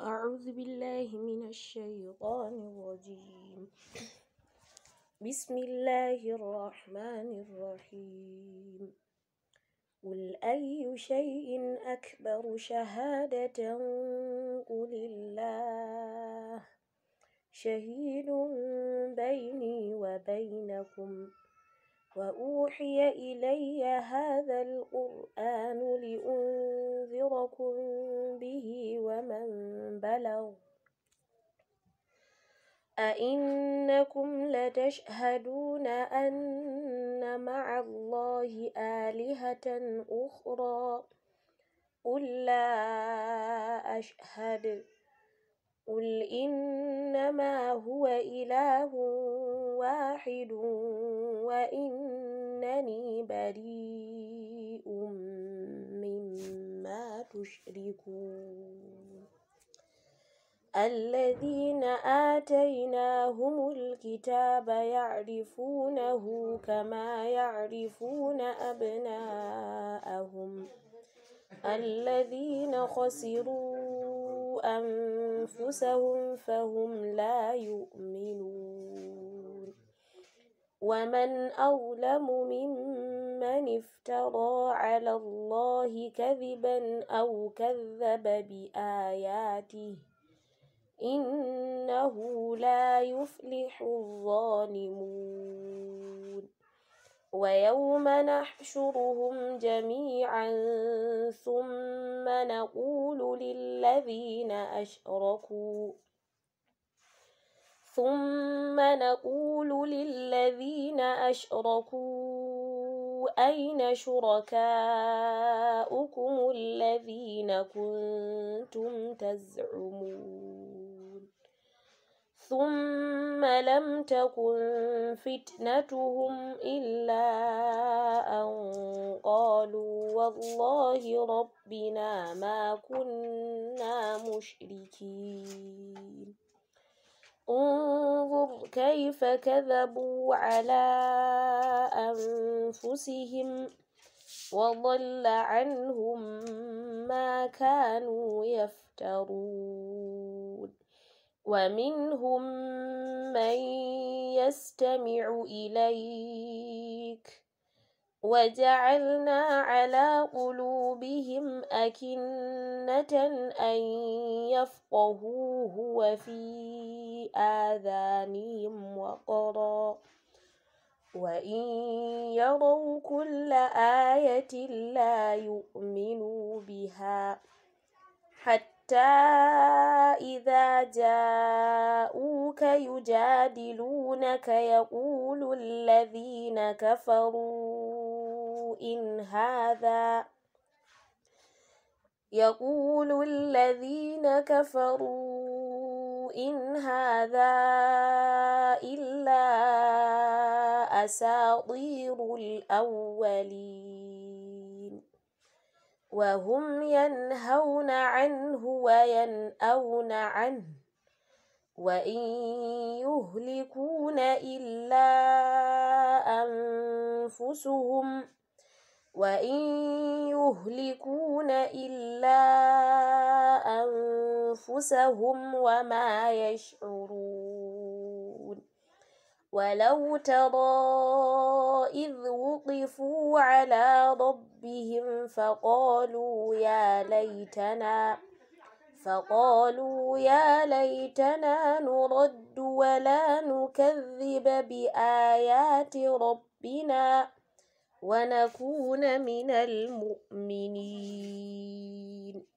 أعوذ بالله من الشيطان الرجيم بسم الله الرحمن الرحيم قل أي شيء أكبر شهادة قل الله شهيد بيني وبينكم وأوحي إلي هذا القرآن لأنذركم به ومن بلغ أئنكم لتشهدون أن مع الله آلهة أخرى قل لا أشهد قل إنما هو إله واحد وإنني بريء مما تشركون الذين آتيناهم الكتاب يعرفونه كما يعرفون أبناءهم الذين خسروا أنفسهم فهم لا يؤمنون ومن أظلم ممن افترى على الله كذبا أو كذب بآياته إنه لا يفلح الظالمون ويوم نحشرهم جميعا ثم نقول للذين أشركوا ثم نقول للذين أشركوا أين شركاؤكم الذين كنتم تزعمون ثم لم تكن فتنتهم إلا أن قالوا والله ربنا ما كنا مشركين انظر كيف كذبوا على أنفسهم وضل عنهم ما كانوا يفترون ومنهم من يستمع إليك وجعلنا على قلوبهم أكنة أن يفقهوه وفيه آذانهم وقرا وإن يروا كل آية لا يؤمنوا بها حتى إذا جاءوك يجادلونك يقول الذين كفروا إن هذا يقول الذين كفروا إن هذا إلا أساطير الأولين وهم ينهون عنه وينأون عنه وإن يهلكون إلا أنفسهم وإن يهلكون إلا أنفسهم وما يشعرون ولو ترى إذ وقفوا على ربهم فقالوا يا ليتنا فقالوا يا ليتنا نرد ولا نكذب بآيات ربنا ونكون من المؤمنين